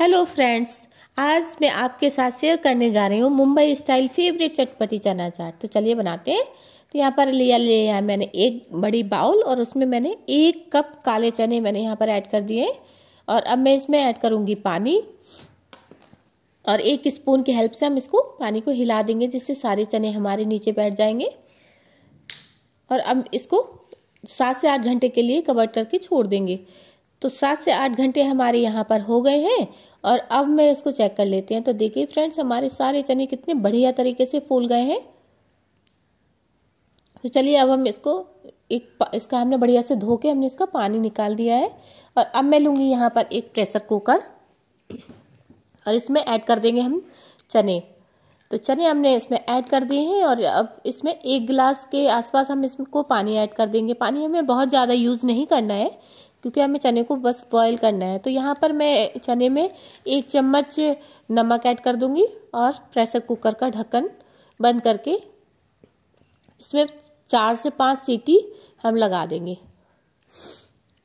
hello friends आज मैं आपके साथ शेयर करने जा रही हूँ मुंबई स्टाइल फेवरेट चटपटी चना चाट तो चलिए बनाते हैं तो यहाँ पर लिया लिया मैंने एक बड़ी बाउल और उसमें मैंने एक कप काले चने मैंने यहाँ पर ऐड कर दिए और अब मैं इसमें ऐड करूँगी पानी और एक स्पून की हेल्प से हम इसको पानी को हिला देंगे जिससे सारे चने हमारे नीचे बैठ जाएंगे और अब इसको सात से आठ घंटे के लिए कवर करके छोड़ देंगे तो सात से आठ घंटे हमारे यहाँ पर हो गए हैं और अब मैं इसको चेक कर लेती हैं तो देखिए फ्रेंड्स हमारे सारे चने कितने बढ़िया तरीके से फूल गए हैं तो चलिए अब हम इसको एक इसका हमने बढ़िया से धो के हमने इसका पानी निकाल दिया है और अब मैं लूँगी यहाँ पर एक प्रेशर कुकर और इसमें ऐड कर देंगे हम चने तो चने हमने इसमें ऐड कर दिए हैं और अब इसमें एक गिलास के आसपास हम इसको पानी ऐड कर देंगे पानी हमें बहुत ज़्यादा यूज़ नहीं करना है क्योंकि हमें चने को बस बॉयल करना है तो यहाँ पर मैं चने में एक चम्मच नमक ऐड कर दूँगी और प्रेशर कुकर का ढक्कन बंद करके इसमें चार से पाँच सीटी हम लगा देंगे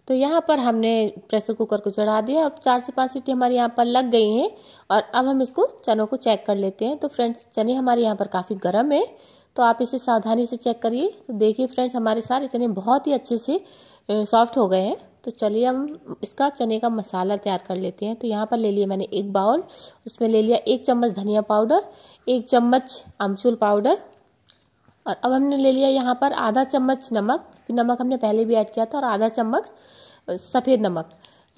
तो यहाँ पर हमने प्रेशर कुकर को चढ़ा दिया अब चार से पाँच सीटी हमारे यहाँ पर लग गई हैं और अब हम इसको चनों को चेक कर लेते हैं तो फ्रेंड्स चने हमारे यहाँ पर काफ़ी गर्म है तो आप इसे सावधानी से चेक करिए तो देखिए फ्रेंड्स हमारे सारे चने बहुत ही अच्छे से सॉफ्ट हो गए हैं तो चलिए हम इसका चने का मसाला तैयार कर लेते हैं तो यहाँ पर ले लिया मैंने एक बाउल उसमें ले लिया एक चम्मच धनिया पाउडर एक चम्मच अमचूर पाउडर और अब हमने ले लिया यहाँ पर आधा चम्मच नमक नमक हमने पहले भी ऐड किया था और आधा चम्मच सफ़ेद नमक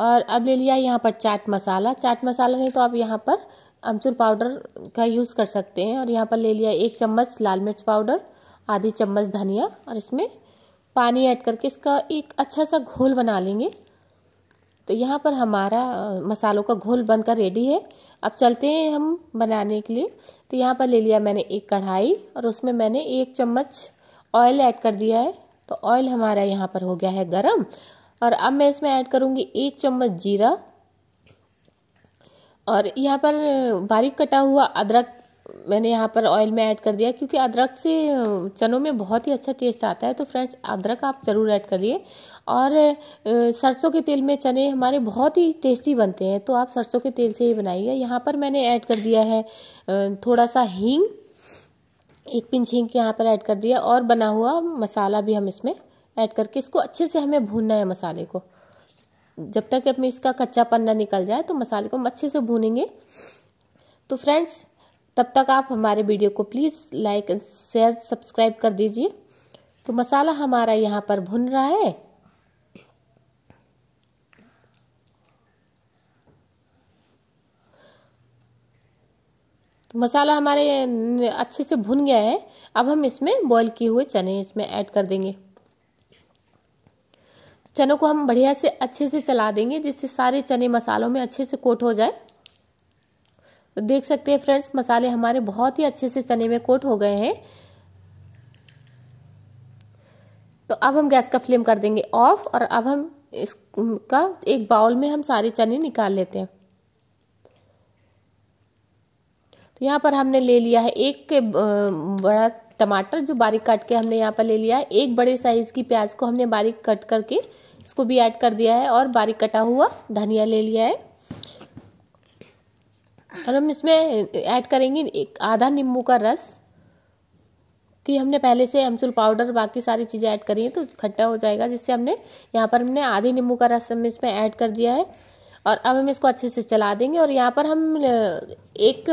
और अब ले लिया यहाँ पर चाट मसाला चाट मसाला नहीं तो आप यहाँ पर अमचूर पाउडर का यूज़ कर सकते हैं और यहाँ पर ले लिया एक चम्मच लाल मिर्च पाउडर आधी चम्मच धनिया और इसमें पानी ऐड करके इसका एक अच्छा सा घोल बना लेंगे तो यहाँ पर हमारा मसालों का घोल बनकर रेडी है अब चलते हैं हम बनाने के लिए तो यहाँ पर ले लिया मैंने एक कढ़ाई और उसमें मैंने एक चम्मच ऑयल ऐड कर दिया है तो ऑयल हमारा यहाँ पर हो गया है गरम और अब मैं इसमें ऐड करूँगी एक चम्मच जीरा और यहाँ पर बारीक कटा हुआ अदरक मैंने यहाँ पर ऑयल में ऐड कर दिया क्योंकि अदरक से चनों में बहुत ही अच्छा टेस्ट आता है तो फ्रेंड्स अदरक आप ज़रूर ऐड करिए और सरसों के तेल में चने हमारे बहुत ही टेस्टी बनते हैं तो आप सरसों के तेल से ही बनाइए यहाँ पर मैंने ऐड कर दिया है थोड़ा सा हींग एक पिंच हींग यहाँ पर ऐड कर दिया और बना हुआ मसाला भी हम इसमें ऐड करके इसको अच्छे से हमें भूनना है मसाले को जब तक अपने इसका कच्चा पन्ना निकल जाए तो मसाले को हम अच्छे से भूनेंगे तो फ्रेंड्स तब तक आप हमारे वीडियो को प्लीज़ लाइक शेयर सब्सक्राइब कर दीजिए तो मसाला हमारा यहाँ पर भुन रहा है तो मसाला हमारे अच्छे से भुन गया है अब हम इसमें बॉईल किए हुए चने इसमें ऐड कर देंगे तो चनों को हम बढ़िया से अच्छे से चला देंगे जिससे सारे चने मसालों में अच्छे से कोट हो जाए तो देख सकते हैं फ्रेंड्स मसाले हमारे बहुत ही अच्छे से चने में कोट हो गए हैं तो अब हम गैस का फ्लेम कर देंगे ऑफ और अब हम इसका एक बाउल में हम सारे चने निकाल लेते हैं तो यहाँ पर हमने ले लिया है एक बड़ा टमाटर जो बारीक काट के हमने यहाँ पर ले लिया है एक बड़े साइज की प्याज को हमने बारीक कट करके इसको भी ऐड कर दिया है और बारीक कटा हुआ धनिया ले लिया है और हम इसमें ऐड करेंगे एक आधा नींबू का रस कि हमने पहले से अमचूर पाउडर बाकी सारी चीज़ें ऐड करी हैं तो खट्टा हो जाएगा जिससे हमने यहाँ पर हमने आधे नींबू का रस हम इसमें ऐड कर दिया है और अब हम इसको अच्छे से चला देंगे और यहाँ पर हम एक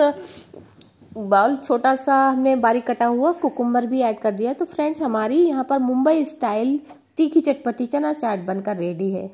बाउल छोटा सा हमने बारीक कटा हुआ कुकुम्बर भी ऐड कर दिया है तो फ्रेंड्स हमारी यहाँ पर मुंबई स्टाइल तीखी चटपटी चना चाट बनकर रेडी है